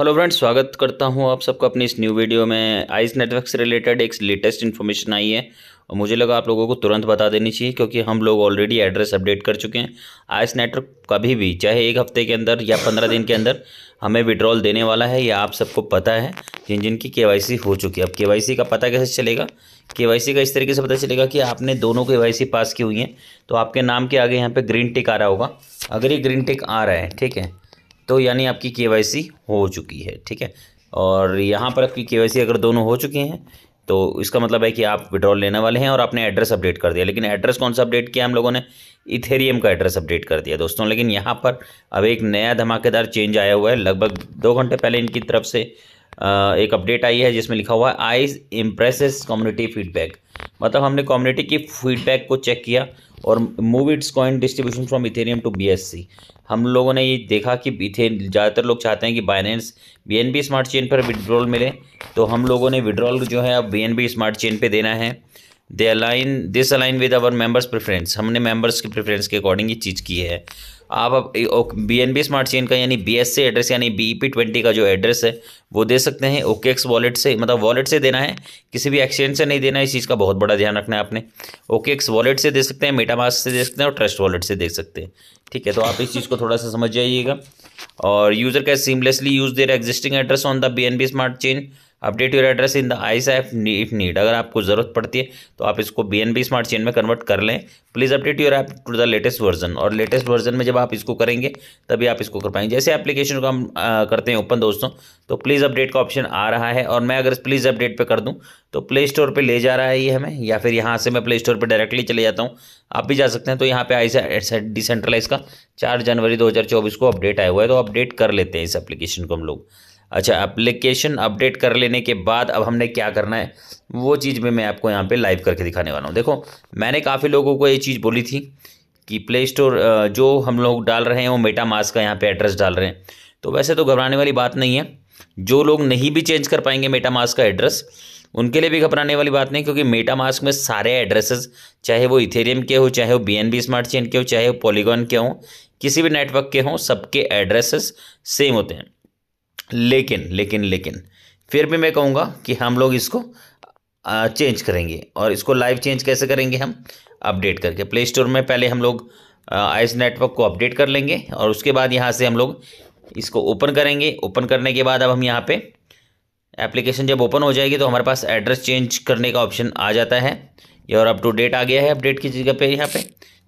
hello friends स्वागत करता हूं आप सबका अपनी इस न्यू वीडियो में आइस नेटवर्क से रिलेटेड एक लेटेस्ट इन्फॉर्मेशन आई है और मुझे लगा आप लोगों को तुरंत बता देनी चाहिए क्योंकि हम लोग ऑलरेडी एड्रेस अपडेट कर चुके हैं आइस नेटवर्क कभी भी चाहे एक हफ्ते के अंदर या पंद्रह दिन के अंदर हमें विड्रॉल देने वाला है या आप सबको पता है जिन जिनकी की के हो चुकी है अब के का पता कैसे चलेगा के का इस तरीके से पता चलेगा कि आपने दोनों के पास की हुई हैं तो आपके नाम के आगे यहाँ पर ग्रीन टिक आ रहा होगा अगर ये ग्रीन टिक आ रहा है ठीक है तो यानी आपकी के हो चुकी है ठीक है और यहाँ पर आपकी के अगर दोनों हो चुके हैं तो इसका मतलब है कि आप विड्रॉल लेने वाले हैं और आपने एड्रेस अपडेट कर दिया लेकिन एड्रेस कौन सा अपडेट किया हम लोगों ने इथेरियम का एड्रेस अपडेट कर दिया दोस्तों लेकिन यहाँ पर अब एक नया धमाकेदार चेंज आया हुआ है लगभग दो घंटे पहले इनकी तरफ से एक अपडेट आई है जिसमें लिखा हुआ है आइज़ इम्प्रेसेस कम्युनिटी फीडबैक मतलब हमने कम्युनिटी की फीडबैक को चेक किया और move its coin distribution from Ethereum to B हम लोगों ने ये देखा कि इथे ज़्यादातर लोग चाहते हैं कि बाइनेंस बी स्मार्ट चेन पर विड्रॉल मिले तो हम लोगों ने विड्रॉल जो है अब बी स्मार्ट चेन पर देना है they align this align with our members preference हमने मेंबर्स की प्रेफरेंस के अकॉर्डिंग ये चीज़ की है आप B N B smart chain का यानी बी एस सी एड्रेस यानी बी पी ट्वेंटी का जो एड्रेस है वो दे सकते हैं ओके एक्स वॉलेट से मतलब वॉलेट से देना है किसी भी एक्सचेंज से नहीं देना है इस चीज़ का बहुत बड़ा ध्यान रखना है आपने ओके एक्स वॉलेट से दे सकते हैं मेटामास से दे सकते हैं और ट्रस्ट वॉलेट से दे सकते हैं ठीक है तो आप इस चीज़ को थोड़ा सा समझ जाइएगा और यूज़र कैसे seamlessly use their existing address on the B N B smart chain update your address in the Ice F if need अगर आपको ज़रूरत पड़ती है तो आप इसको B N B smart chain में कन्वर्ट कर लें please update your app to the latest version और लेटेस्ट वर्जन में जब आप इसको करेंगे तभी आप इसको कर पाएंगे जैसे एप्लीकेशन को हम करते हैं ओपन दोस्तों तो प्लीज़ अपडेट का ऑप्शन आ रहा है और मैं अगर प्लीज़ अपडेट पर कर दूँ तो प्ले स्टोर पर ले जा रहा है ये हमें या फिर यहाँ से मैं प्ले स्टोर पर डायरेक्टली चले जाता हूँ आप भी जा सकते हैं तो यहाँ पे आई डिसेंट्रलाइज का चार जनवरी चौबीस को अपडेट आया हुआ है तो अपडेट कर लेते हैं इस एप्लीकेशन को हम लोग अच्छा एप्लीकेशन अपडेट कर लेने के बाद अब हमने क्या करना है वो चीज़ में मैं आपको यहाँ पे लाइव करके दिखाने वाला हूँ देखो मैंने काफ़ी लोगों को ये चीज़ बोली थी कि प्ले स्टोर जो हम लोग डाल रहे हैं वो मेटा मास्क का यहाँ पे एड्रेस डाल रहे हैं तो वैसे तो घबराने वाली बात नहीं है जो लोग नहीं भी चेंज कर पाएंगे मेटा मास्क का एड्रेस उनके लिए भी घबराने वाली बात नहीं क्योंकि मेटा मास्क में सारे एड्रेसेस चाहे वो इथेरियम के हो चाहे वो बी स्मार्ट चेन के हो चाहे वो पॉलीगॉन के हों किसी भी नेटवर्क के हों सबके एड्रेसेस सेम होते हैं लेकिन लेकिन लेकिन फिर भी मैं कहूँगा कि हम लोग इसको चेंज करेंगे और इसको लाइव चेंज कैसे करेंगे हम अपडेट करके प्ले स्टोर में पहले हम लोग आइस नेटवर्क को अपडेट कर लेंगे और उसके बाद यहाँ से हम लोग इसको ओपन करेंगे ओपन करने के बाद अब हम यहाँ पे एप्लीकेशन जब ओपन हो जाएगी तो हमारे पास एड्रेस चेंज करने का ऑप्शन आ जाता है और अप टू डेट आ गया है अपडेट की जगह पे यहाँ पे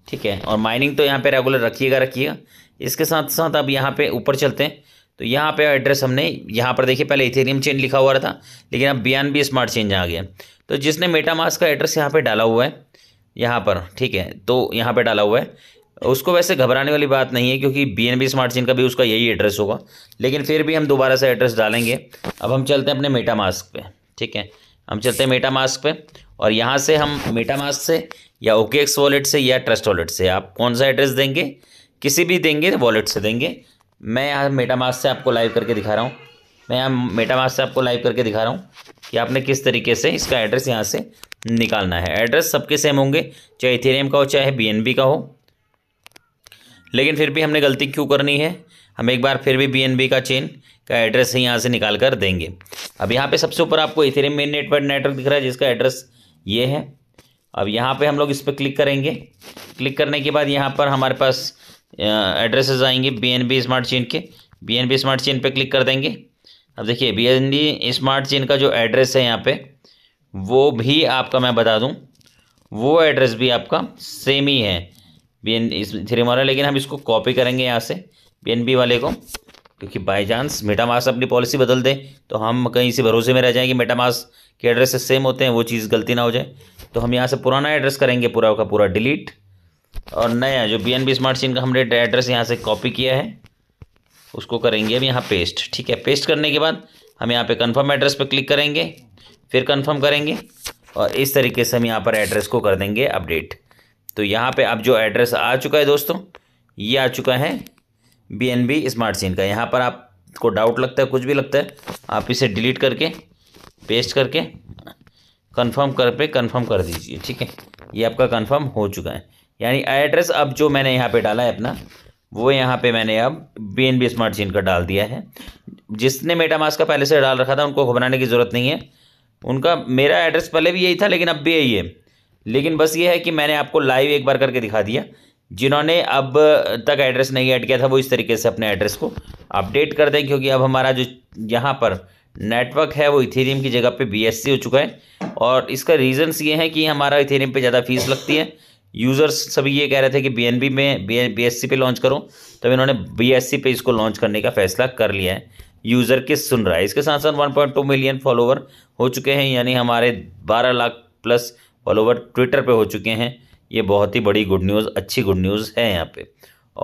ठीक है और माइनिंग तो यहाँ पे रेगुलर रखिएगा रखिएगा इसके साथ साथ अब यहाँ पे ऊपर चलते हैं तो यहाँ पे एड्रेस हमने यहाँ पर देखिए पहले इथेरियम चेन लिखा हुआ था लेकिन अब B N B smart chain आ गया तो जिसने मेटामास का एड्रेस यहाँ पे डाला हुआ है यहाँ पर ठीक है तो यहाँ पे डाला हुआ है उसको वैसे घबराने वाली बात नहीं है क्योंकि B N B smart chain का भी उसका यही एड्रेस होगा लेकिन फिर भी हम दोबारा से एड्रेस डालेंगे अब हम चलते हैं अपने मेटा मास्क पर ठीक है हम चलते हैं मेटा मास्क पर और यहाँ से हम मेटा मास्क से या ओके एक्स वॉलेट से या ट्रस्ट वॉलेट से आप कौन सा एड्रेस देंगे किसी भी देंगे वॉलेट से देंगे मैं यहाँ मेटामास से आपको लाइव करके दिखा रहा हूँ मैं यहाँ मेटामास से आपको लाइव करके दिखा रहा हूँ कि आपने किस तरीके से इसका एड्रेस यहाँ से निकालना है एड्रेस सबके सेम होंगे चाहे इथेरियम का हो चाहे बी का हो लेकिन फिर भी हमने गलती क्यों करनी है हम एक बार फिर भी बी का चेन का एड्रेस ही यहाँ से निकाल कर देंगे अब यहाँ पे सबसे ऊपर आपको इथेरियम मेन नेटवर्क नेटवर्क दिख रहा है जिसका एड्रेस ये है अब यहाँ पे हम लोग इस पर क्लिक करेंगे क्लिक करने के बाद यहाँ पर हमारे पास एड्रेसेस आएंगे B N B smart chain के B N B smart chain पे क्लिक कर देंगे अब देखिए B N B smart chain का जो एड्रेस है यहाँ पे वो भी आपका मैं बता दूँ वो एड्रेस भी आपका सेम ही है बी एन थ्री मोरा लेकिन हम इसको कॉपी करेंगे यहाँ से बी एन बी वाले को क्योंकि बाई चांस मेटामास अपनी पॉलिसी बदल दे तो हम कहीं से भरोसे में रह जाएंगे मेटामास के एड्रेस सेम होते हैं वो चीज़ गलती ना हो जाए तो हम यहाँ से पुराना एड्रेस करेंगे पूरा का पूरा डिलीट और नया जो B N B smart chain का हमने एड्रेस यहाँ से कॉपी किया है उसको करेंगे अब यहाँ पेस्ट ठीक है पेस्ट करने के बाद हम यहाँ पे कंफर्म एड्रेस पे क्लिक करेंगे फिर कंफर्म करेंगे और इस तरीके से हम यहाँ पर एड्रेस को कर देंगे अपडेट तो यहाँ पे अब जो एड्रेस आ चुका है दोस्तों ये आ चुका है B N B smart chain का यहाँ पर आपको डाउट लगता है कुछ भी लगता है आप इसे डिलीट करके पेस्ट करके कन्फर्म कर पे कन्फर्म कर दीजिए ठीक है ये आपका कन्फर्म हो चुका है यानी एड्रेस अब जो मैंने यहाँ पे डाला है अपना वो यहाँ पे मैंने अब बी एन बी स्मार्ट चीन का डाल दिया है जिसने मेटामास का पहले से डाल रखा था उनको घबराने की ज़रूरत नहीं है उनका मेरा एड्रेस पहले भी यही था लेकिन अब भी यही है लेकिन बस ये है कि मैंने आपको लाइव एक बार करके दिखा दिया जिन्होंने अब तक एड्रेस नहीं ऐड किया था वो इस तरीके से अपने एड्रेस को अपडेट कर दें क्योंकि अब हमारा जो यहाँ पर नेटवर्क है वो इथेरियम की जगह पे बीएससी हो चुका है और इसका रीज़न्स ये हैं कि हमारा इथेरियम पे ज़्यादा फीस लगती है यूज़र्स सभी ये कह रहे थे कि बी में बी एस पे लॉन्च करो तो इन्होंने बी पे इसको लॉन्च करने का फैसला कर लिया है यूज़र किस सुन रहा है इसके साथ साथ 1.2 मिलियन फॉलोवर हो चुके हैं यानी हमारे 12 लाख प्लस फॉलोवर ट्विटर पे हो चुके हैं ये बहुत ही बड़ी गुड न्यूज़ अच्छी गुड न्यूज़ है यहाँ पे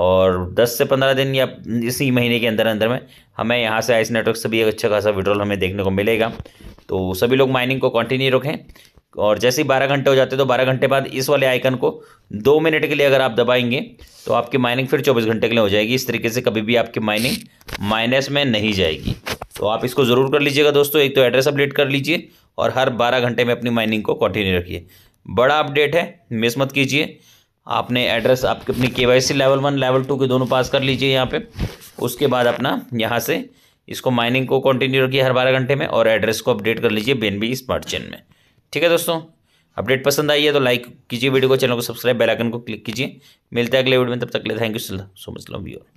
और दस से पंद्रह दिन या इसी महीने के अंदर अंदर में हमें यहाँ से आइस नेटवर्क से भी एक अच्छा खासा विड्रॉल हमें देखने को मिलेगा तो सभी लोग माइनिंग को कंटिन्यू रखें और जैसे ही बारह घंटे हो जाते हैं तो बारह घंटे बाद इस वाले आइकन को दो मिनट के लिए अगर आप दबाएंगे तो आपकी माइनिंग फिर चौबीस घंटे के लिए हो जाएगी इस तरीके से कभी भी आपकी माइनिंग माइनस में नहीं जाएगी तो आप इसको ज़रूर कर लीजिएगा दोस्तों एक तो एड्रेस अपडेट कर लीजिए और हर बारह घंटे में अपनी माइनिंग को कंटिन्यू रखिए बड़ा अपडेट है मिस मत कीजिए आपने एड्रेस आपके अपनी के लेवल वन लेवल टू के दोनों पास कर लीजिए यहाँ पर उसके बाद अपना यहाँ से इसको माइनिंग को कंटिन्यू रखिए हर बारह घंटे में और एड्रेस को अपडेट कर लीजिए बेनबी स्मार्ट चेन में ठीक है दोस्तों अपडेट पसंद आई है तो लाइक कीजिए वीडियो को चैनल को सब्सक्राइब बेल आइकन को क्लिक कीजिए मिलते हैं अगले वीडियो में तब तक ले thank you so much love you